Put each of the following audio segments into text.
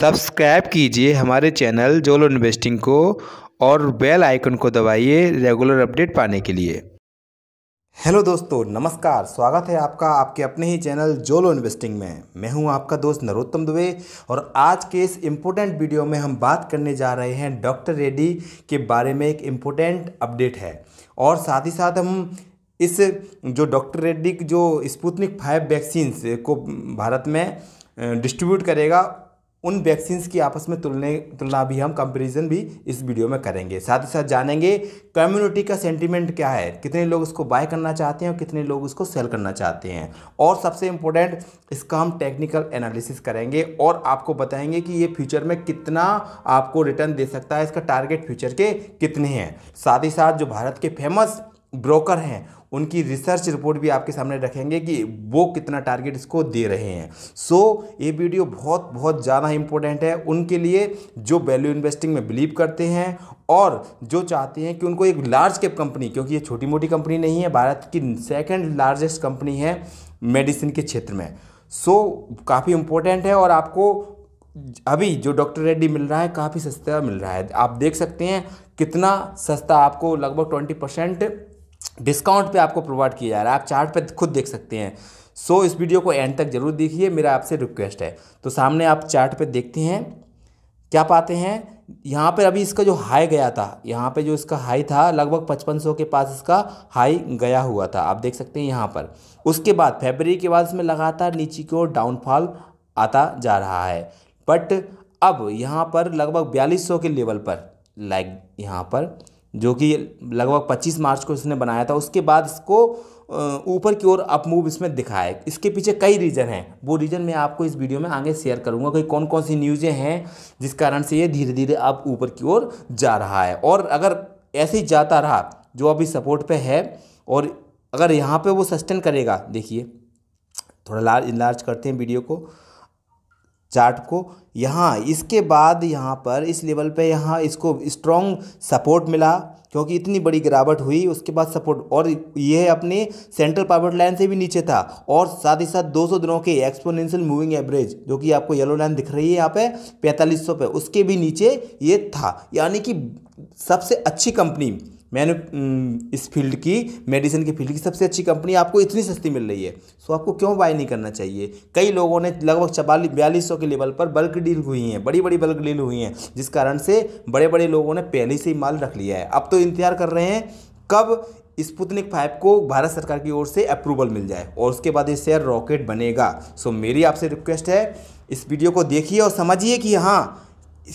subscribe कीजिए हमारे channel जोलो investing को और बेल आइकन को दबाइए रेगुलर अपडेट पाने के लिए हेलो दोस्तों नमस्कार स्वागत है आपका आपके अपने ही चैनल जोलो इन्वेस्टिंग में मैं हूं आपका दोस्त नरोत्तम दुबे और आज के इस इम्पोर्टेंट वीडियो में हम बात करने जा रहे हैं डॉक्टर रेड्डी के बारे में एक इम्पोर्टेंट अपडेट है और साथ ही साथ हम इस जो डॉक्टर रेड्डी जो स्पुतनिक फाइव वैक्सीन को भारत में डिस्ट्रीब्यूट करेगा उन वैक्सीन्स की आपस में तुलने तुलना भी हम कंपैरिजन भी इस वीडियो में करेंगे साथ ही साथ जानेंगे कम्युनिटी का सेंटीमेंट क्या है कितने लोग इसको बाय करना चाहते हैं और कितने लोग इसको सेल करना चाहते हैं और सबसे इम्पोर्टेंट इसका हम टेक्निकल एनालिसिस करेंगे और आपको बताएंगे कि ये फ्यूचर में कितना आपको रिटर्न दे सकता है इसका टारगेट फ्यूचर के कितने हैं साथ ही साथ जो भारत के फेमस ब्रोकर हैं उनकी रिसर्च रिपोर्ट भी आपके सामने रखेंगे कि वो कितना टारगेट इसको दे रहे हैं सो so, ये वीडियो बहुत बहुत ज़्यादा इंपॉर्टेंट है उनके लिए जो वैल्यू इन्वेस्टिंग में बिलीव करते हैं और जो चाहते हैं कि उनको एक लार्ज कैप कंपनी क्योंकि ये छोटी मोटी कंपनी नहीं है भारत की सेकेंड लार्जेस्ट कंपनी है मेडिसिन के क्षेत्र में सो so, काफ़ी इम्पोर्टेंट है और आपको अभी जो डॉक्टर रेड्डी मिल रहा है काफ़ी सस्ता मिल रहा है आप देख सकते हैं कितना सस्ता आपको लगभग ट्वेंटी परसेंट डिस्काउंट पे आपको प्रोवाइड किया जा रहा है आप चार्ट पे खुद देख सकते हैं सो so, इस वीडियो को एंड तक जरूर देखिए मेरा आपसे रिक्वेस्ट है तो सामने आप चार्ट पे देखते हैं क्या पाते हैं यहाँ पर अभी इसका जो हाई गया था यहाँ पे जो इसका हाई था लगभग 5500 के पास इसका हाई गया हुआ था आप देख सकते हैं यहाँ पर उसके बाद फेबररी के बाद इसमें लगातार नीचे की ओर डाउनफॉल आता जा रहा है बट अब यहाँ पर लगभग बयालीस के लेवल पर लाइक यहाँ पर जो कि लगभग 25 मार्च को इसने बनाया था उसके बाद इसको ऊपर की ओर अप मूव इसमें दिखा है इसके पीछे कई रीज़न हैं वो रीज़न मैं आपको इस वीडियो में आगे शेयर करूंगा कि कौन कौन सी न्यूज़ें हैं जिस कारण से ये धीरे धीरे अब ऊपर की ओर जा रहा है और अगर ऐसे ही जाता रहा जो अभी सपोर्ट पर है और अगर यहाँ पर वो सस्टेन करेगा देखिए थोड़ा लार्ज लार्ज करते हैं वीडियो को चार्ट को यहाँ इसके बाद यहाँ पर इस लेवल पे यहाँ इसको स्ट्रॉन्ग सपोर्ट मिला क्योंकि इतनी बड़ी गिरावट हुई उसके बाद सपोर्ट और ये अपने सेंट्रल पावर लाइन से भी नीचे था और साथ ही साथ 200 दिनों के एक्सपोनेंशियल मूविंग एवरेज जो कि आपको येलो लाइन दिख रही है यहाँ पे पैंतालीस पे उसके भी नीचे ये था यानी कि सबसे अच्छी कंपनी मैनु इस फील्ड की मेडिसिन की फील्ड की सबसे अच्छी कंपनी आपको इतनी सस्ती मिल रही है सो आपको क्यों बाय नहीं करना चाहिए कई लोगों ने लगभग चवालीस बयालीस सौ के लेवल पर बल्क डील हुई हैं बड़ी बड़ी बल्क डील हुई हैं जिस कारण से बड़े बड़े लोगों ने पहले से ही माल रख लिया है अब तो इंतजार कर रहे हैं कब स्पुतनिक फाइव को भारत सरकार की ओर से अप्रूवल मिल जाए और उसके बाद ये शेयर रॉकेट बनेगा सो मेरी आपसे रिक्वेस्ट है इस वीडियो को देखिए और समझिए कि हाँ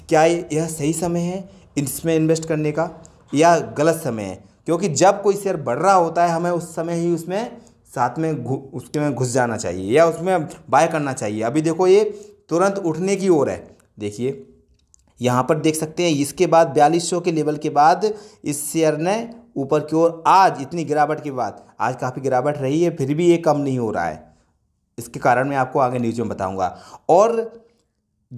क्या यह सही समय है इसमें इन्वेस्ट करने का या गलत समय है क्योंकि जब कोई शेयर बढ़ रहा होता है हमें उस समय ही उसमें साथ में उसके में घुस जाना चाहिए या उसमें बाय करना चाहिए अभी देखो ये तुरंत उठने की ओर है देखिए यहाँ पर देख सकते हैं इसके बाद बयालीस के लेवल के बाद इस शेयर ने ऊपर की ओर आज इतनी गिरावट के बाद आज काफ़ी गिरावट रही है फिर भी ये कम नहीं हो रहा है इसके कारण मैं आपको आगे न्यूज में बताऊंगा और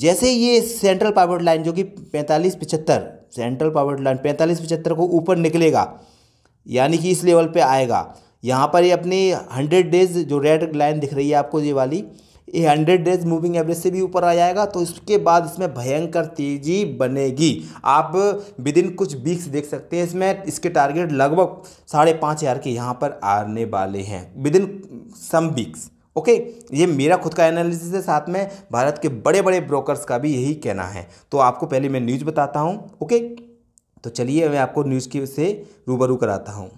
जैसे ये सेंट्रल पावर लाइन जो कि पैंतालीस पचहत्तर सेंट्रल पावर लाइन पैंतालीस पचहत्तर को ऊपर निकलेगा यानी कि इस लेवल पे आएगा यहाँ पर ये अपनी हंड्रेड डेज जो रेड लाइन दिख रही है आपको ये वाली ये हंड्रेड डेज मूविंग एवरेज से भी ऊपर आ जाएगा तो इसके बाद इसमें भयंकर तेज़ी बनेगी आप विद इन कुछ वीक्स देख सकते हैं इसमें इसके टारगेट लगभग साढ़े पाँच हज़ार के यहाँ पर आने वाले हैं within some weeks okay ये मेरा खुद का एनालिसिस है साथ में भारत के बड़े बड़े ब्रोकर्स का भी यही कहना है तो आपको पहले मैं न्यूज़ बताता हूँ ओके तो चलिए मैं आपको न्यूज़ के से रूबरू कराता हूँ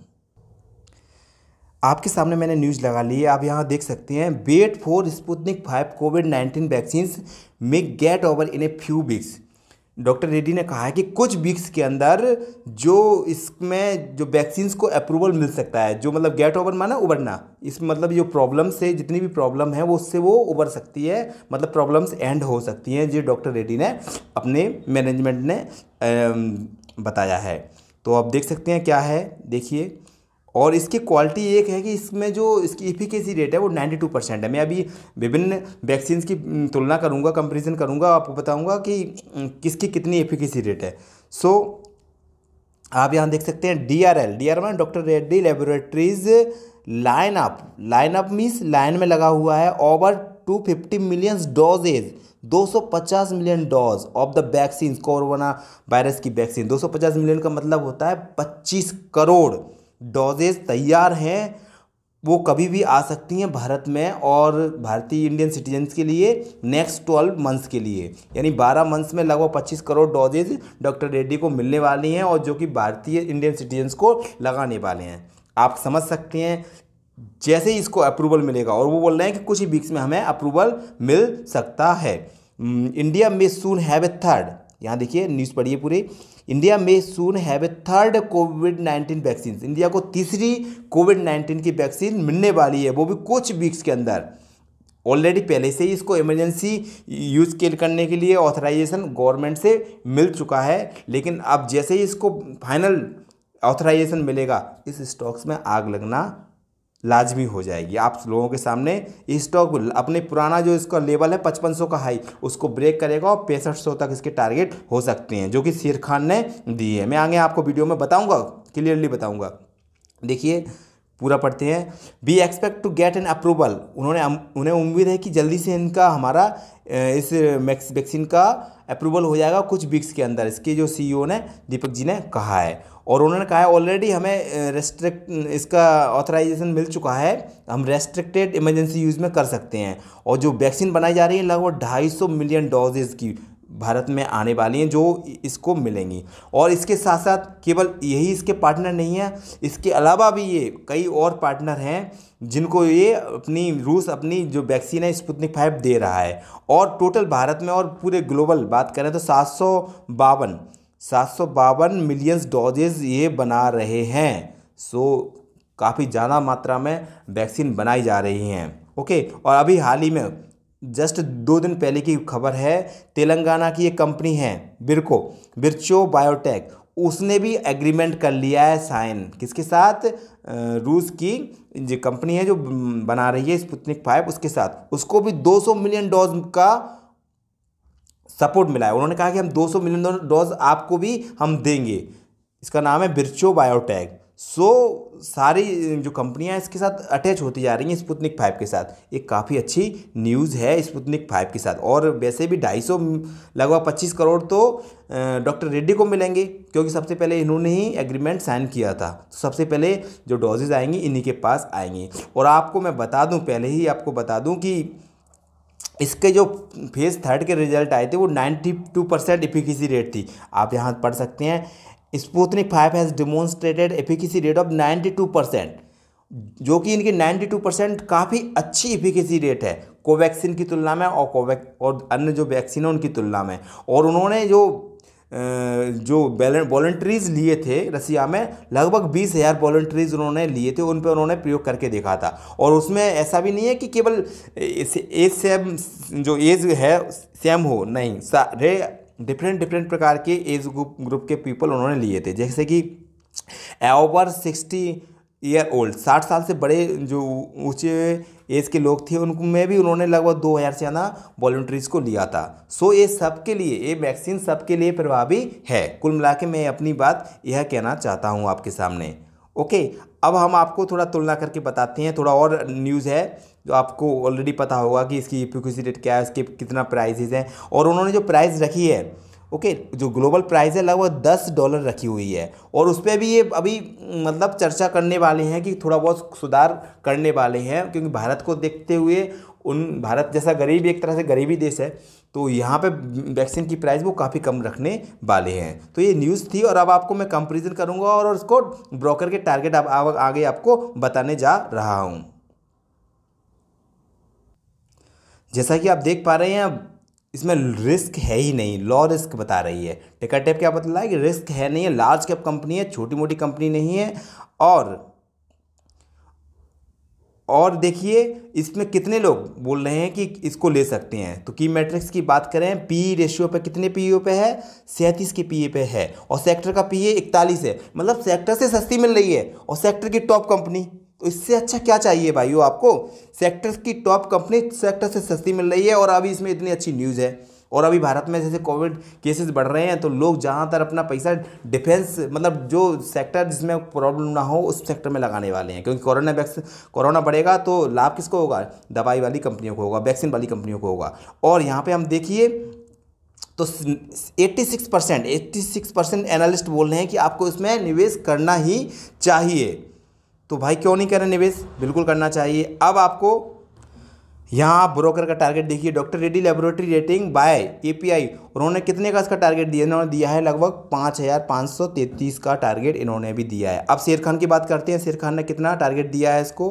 आपके सामने मैंने न्यूज़ लगा ली है आप यहाँ देख सकते हैं wait for Sputnik five Covid nineteen vaccines may get over in a few weeks doctor Reddy ने कहा है कि कुछ वीक्स के अंदर जो इसमें जो वैक्सीन्स को अप्रूवल मिल सकता है जो मतलब गेट ओवर माना उबरना इस मतलब जो प्रॉब्लम से जितनी भी प्रॉब्लम है वो उससे वो उबर सकती है मतलब प्रॉब्लम्स एंड हो सकती हैं जो डॉक्टर रेड्डी ने अपने मैनेजमेंट ने बताया है तो आप देख सकते हैं क्या है देखिए और इसकी क्वालिटी एक है कि इसमें जो इसकी इफिकेसी रेट है वो 92 परसेंट है मैं अभी विभिन्न वैक्सीन्स की तुलना करूंगा कंपैरिजन करूंगा आपको बताऊंगा कि किसकी कितनी इफिकेसी रेट है सो so, आप यहाँ देख सकते हैं D R L D R doctor Reddy laboratories line up line up means line में लगा हुआ है over two fifty millions doses 250 million dose of the vaccine corona virus की वैक्सीन 250 मिलियन का मतलब होता है 25 करोड़ डोजेज तैयार हैं वो कभी भी आ सकती हैं भारत में और भारतीय इंडियन सिटीजन्स के लिए नेक्स्ट ट्वेल्व मंथ्स के लिए यानी बारह मंथ्स में लगभग पच्चीस करोड़ डोजेज डॉक्टर रेड्डी को मिलने वाली हैं और जो कि भारतीय इंडियन सिटीजन्स को लगाने वाले हैं आप समझ सकते हैं जैसे ही इसको अप्रूवल मिलेगा और वो बोल रहे हैं कि कुछ ही वीक्स में हमें अप्रूवल मिल सकता है इंडिया में सून हैव ए थर्ड यहाँ देखिए न्यूज़ पढ़िए पूरे इंडिया में soon have a third Covid nineteen vaccine India को तीसरी कोविड नाइन्टीन की वैक्सीन मिलने वाली है वो भी कुछ वीक्स के अंदर ऑलरेडी पहले से ही इसको इमरजेंसी यूज के करने के लिए ऑथराइजेशन गवर्नमेंट से मिल चुका है लेकिन अब जैसे ही इसको फाइनल ऑथराइजेशन मिलेगा इस स्टॉक्स में आग लगना लाजमी हो जाएगी आप लोगों के सामने स्टॉक अपने पुराना जो इसका लेवल है पचपन सौ का हाई उसको ब्रेक करेगा और पैंसठ सौ तक इसके टारगेट हो सकते हैं जो कि शेर खान ने दिए है मैं आगे आपको वीडियो में बताऊंगा क्लियरली बताऊंगा देखिए पूरा पढ़ते हैं we expect to get an approval उन्होंने उन्हें उम्मीद है कि जल्दी से इनका हमारा इस वैक्सीन का अप्रूवल हो जाएगा कुछ वीक्स के अंदर इसके जो सीईओ ने दीपक जी ने कहा है और उन्होंने कहा है ऑलरेडी हमें रेस्ट्रिक्ट इसका ऑथराइजेशन मिल चुका है हम रेस्ट्रिक्टेड इमरजेंसी यूज़ में कर सकते हैं और जो वैक्सीन बनाई जा रही है लगभग ढाई सौ मिलियन डोजेज़ की भारत में आने वाली हैं जो इसको मिलेंगी और इसके साथ साथ केवल यही इसके पार्टनर नहीं है इसके अलावा भी ये कई और पार्टनर हैं जिनको ये अपनी रूस अपनी जो वैक्सीन है स्पुतनिक फाइव दे रहा है और टोटल भारत में और पूरे ग्लोबल बात करें तो सात सौ बावन सात सौ बावन मिलियंस डोजेज ये बना रहे हैं सो काफ़ी ज़्यादा मात्रा में वैक्सीन बनाई जा रही हैं ओके और अभी हाल ही में जस्ट दो दिन पहले की खबर है तेलंगाना की एक कंपनी है बिरको बिरचो बायोटेक उसने भी एग्रीमेंट कर लिया है साइन किसके साथ रूस की जो कंपनी है जो बना रही है स्पुतनिक फाइव उसके साथ उसको भी 200 मिलियन डोज का सपोर्ट मिला है उन्होंने कहा कि हम 200 मिलियन डोज आपको भी हम देंगे इसका नाम है बिरचो बायोटेक सो so, सारी जो कंपनियां इसके साथ अटैच होती जा रही हैं स्पुतनिक फाइव के साथ ये काफ़ी अच्छी न्यूज़ है स्पुतनिक फाइव के साथ और वैसे भी सौ लगभग पच्चीस करोड़ तो डॉक्टर रेड्डी को मिलेंगे क्योंकि सबसे पहले इन्होंने ही एग्रीमेंट साइन किया था तो सबसे पहले जो डोजेज आएंगी इन्हीं के पास आएंगी और आपको मैं बता दूँ पहले ही आपको बता दूँ कि इसके जो फेज़ थर्ड के रिजल्ट आए थे वो 92 परसेंट इफिकेसी रेट थी आप यहाँ पढ़ सकते हैं Sputnik five has demonstrated efficacy rate of 92 percent जो कि इनकी 92 परसेंट काफ़ी अच्छी इफिकेसी रेट है कोवैक्सीन की तुलना में और कोवैक् और अन्य जो वैक्सीन है उनकी तुलना में और उन्होंने जो जो वॉलेंट्रीज लिए थे रसिया में लगभग बीस हज़ार वॉलेंट्रीज उन्होंने लिए थे उन पर उन्होंने प्रयोग करके देखा था और उसमें ऐसा भी नहीं है कि केवल एज सेम जो एज है सेम हो नहीं सारे डिफरेंट डिफरेंट प्रकार के एज ग्रुप ग्रुप के पीपल उन्होंने लिए थे जैसे कि एवर सिक्सटी ईयर ओल्ड साठ साल से बड़े जो ऊँचे एज के लोग थे उनको में भी उन्होंने लगभग दो हज़ार से ज़्यादा वॉल्ट्रीज को लिया था सो ये सबके लिए ये वैक्सीन सबके लिए प्रभावी है कुल मिला के मैं अपनी बात यह कहना चाहता हूँ आपके सामने ओके अब हम आपको थोड़ा तुलना करके बताते हैं थोड़ा और न्यूज़ है जो आपको ऑलरेडी पता होगा कि इसकी इफिक्यूसी रेट क्या है इसके कितना प्राइजेज हैं और उन्होंने जो प्राइस रखी है ओके जो ग्लोबल प्राइस है लगभग दस डॉलर रखी हुई है और उस पर भी ये अभी मतलब चर्चा करने वाले हैं कि थोड़ा बहुत सुधार करने वाले हैं क्योंकि भारत को देखते हुए उन भारत जैसा गरीब एक तरह से गरीबी देश है तो यहाँ पे वैक्सीन की प्राइस वो काफ़ी कम रखने वाले हैं तो ये न्यूज़ थी और अब आपको मैं कंपेरिजन करूँगा और उसको ब्रोकर के टारगेट अब आग, आगे आपको बताने जा रहा हूँ जैसा कि आप देख पा रहे हैं इसमें रिस्क है ही नहीं लो रिस्क बता रही है टेकर टेप क्या बता है कि रिस्क है नहीं है लार्ज कैप कंपनी है छोटी मोटी कंपनी नहीं है और और देखिए इसमें कितने लोग बोल रहे हैं कि इसको ले सकते हैं तो की मैट्रिक्स की बात करें पी रेशियो पे कितने पी पे है सैंतीस के पी पे है और सेक्टर का पी ए इकतालीस है मतलब सेक्टर से सस्ती मिल रही है और सेक्टर की टॉप कंपनी तो इससे अच्छा क्या चाहिए भाइयों आपको सेक्टर्स की टॉप कंपनी सेक्टर से सस्ती मिल रही है और अभी इसमें इतनी अच्छी न्यूज़ है और अभी भारत में जैसे कोविड केसेस बढ़ रहे हैं तो लोग जहाँ तक अपना पैसा डिफेंस मतलब जो सेक्टर जिसमें प्रॉब्लम ना हो उस सेक्टर में लगाने वाले हैं क्योंकि कोरोना वैक्सीन कोरोना बढ़ेगा तो लाभ किसको होगा दवाई वाली कंपनियों को होगा वैक्सीन वाली कंपनियों को होगा और यहाँ पर हम देखिए तो 86 percent eighty six percent analyst बोल रहे हैं कि आपको इसमें निवेश करना ही चाहिए तो भाई क्यों नहीं करें निवेश बिल्कुल करना चाहिए अब आपको यहाँ ब्रोकर का टारगेट देखिए doctor Reddy laboratory rating buy API उन्होंने कितने का इसका टारगेट दिया इन्होंने दिया है लगभग पाँच हज़ार पाँच सौ तैंतीस का टारगेट इन्होंने भी दिया है अब शेर खान की बात करते हैं शेर खान ने कितना टारगेट दिया है इसको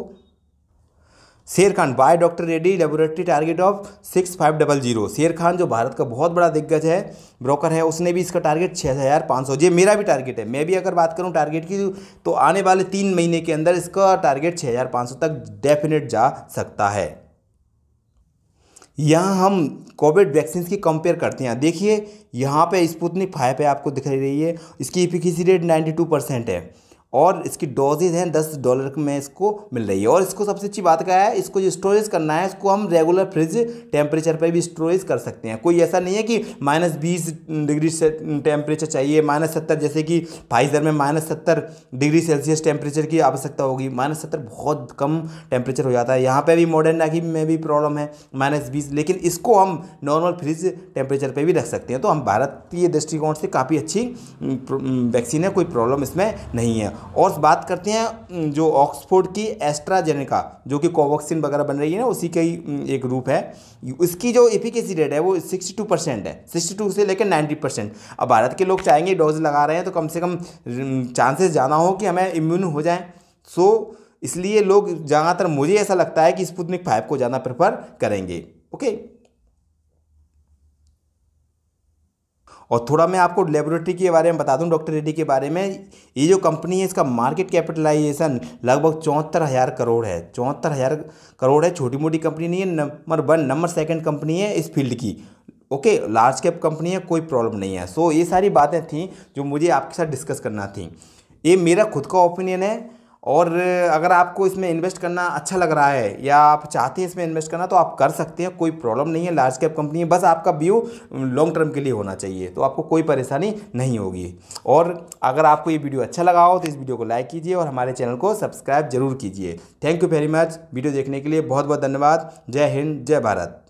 Sharekhan buy doctor Reddy laboratory target of six five double zero Sharekhan जो भारत का बहुत बड़ा दिग्गज है ब्रोकर है उसने भी इसका टारगेट छः हज़ार पाँच सौ ये मेरा भी टारगेट है मैं भी अगर बात करूँ टारगेट की तो आने वाले तीन महीने के अंदर इसका टारगेट छः हज़ार पाँच सौ तक डेफिनेट जा सकता है यहाँ हम कोविड वैक्सीन की कंपेयर करते हैं देखिए यहाँ पर स्पुतनिक फाइव है आपको दिख रही है इसकी efficacy rate ninety two percent है और इसकी डोजेज हैं दस डॉलर में इसको मिल रही है और इसको सबसे अच्छी बात क्या है इसको जो स्टोरेज करना है इसको हम रेगुलर फ्रिज टेम्परेचर पर भी स्टोरेज कर सकते हैं कोई ऐसा नहीं है कि माइनस बीस डिग्री से टेम्परेचर चाहिए माइनस सत्तर जैसे कि फाइजर में माइनस सत्तर डिग्री सेल्सियस टेम्परेचर की आवश्यकता होगी माइनस सत्तर बहुत कम टेम्परेचर हो जाता है यहाँ पर भी मॉडर्न की में भी प्रॉब्लम है माइनस बीस लेकिन इसको हम नॉर्मल फ्रिज टेम्परेचर पर भी रख सकते हैं तो हम भारत के दृष्टिकोण से काफ़ी अच्छी वैक्सीन है कोई प्रॉब्लम इसमें नहीं है और बात करते हैं जो ऑक्सफोर्ड की एस्ट्राजेनिका जो कि कोवैक्सीन वगैरह बन रही है ना उसी का ही एक रूप है उसकी जो एफिकेसी रेट है वो सिक्सटी टू परसेंट है सिक्सटी टू से लेकर नाइन्टी परसेंट अब भारत के लोग चाहेंगे डोज लगा रहे हैं तो कम से कम चांसेस ज़्यादा हो कि हमें इम्यून हो जाए सो इसलिए लोग ज़्यादातर मुझे ऐसा लगता है कि स्पुतनिक फाइव को ज़्यादा प्रेफर करेंगे ओके और थोड़ा मैं आपको लेबोरेटरी के बारे में बता दूं डॉक्टर रेड्डी के बारे में ये जो कंपनी है इसका मार्केट कैपिटलाइजेशन लगभग चौहत्तर हज़ार करोड़ है चौहत्तर हज़ार करोड़ है छोटी मोटी कंपनी नहीं है number one number second company है इस फील्ड की ओके लार्ज कैप कंपनी है कोई प्रॉब्लम नहीं है सो ये सारी बातें थी जो मुझे आपके साथ डिस्कस करना थी ये मेरा खुद का ओपिनियन है और अगर आपको इसमें इन्वेस्ट करना अच्छा लग रहा है या आप चाहते हैं इसमें इन्वेस्ट करना तो आप कर सकते हैं कोई प्रॉब्लम नहीं है लार्ज कैप कंपनी है बस आपका व्यू लॉन्ग टर्म के लिए होना चाहिए तो आपको कोई परेशानी नहीं होगी और अगर आपको ये वीडियो अच्छा लगा हो तो इस वीडियो को लाइक कीजिए और हमारे चैनल को सब्सक्राइब जरूर कीजिए thank you very much video देखने के लिए बहुत बहुत धन्यवाद जय हिंद जय भारत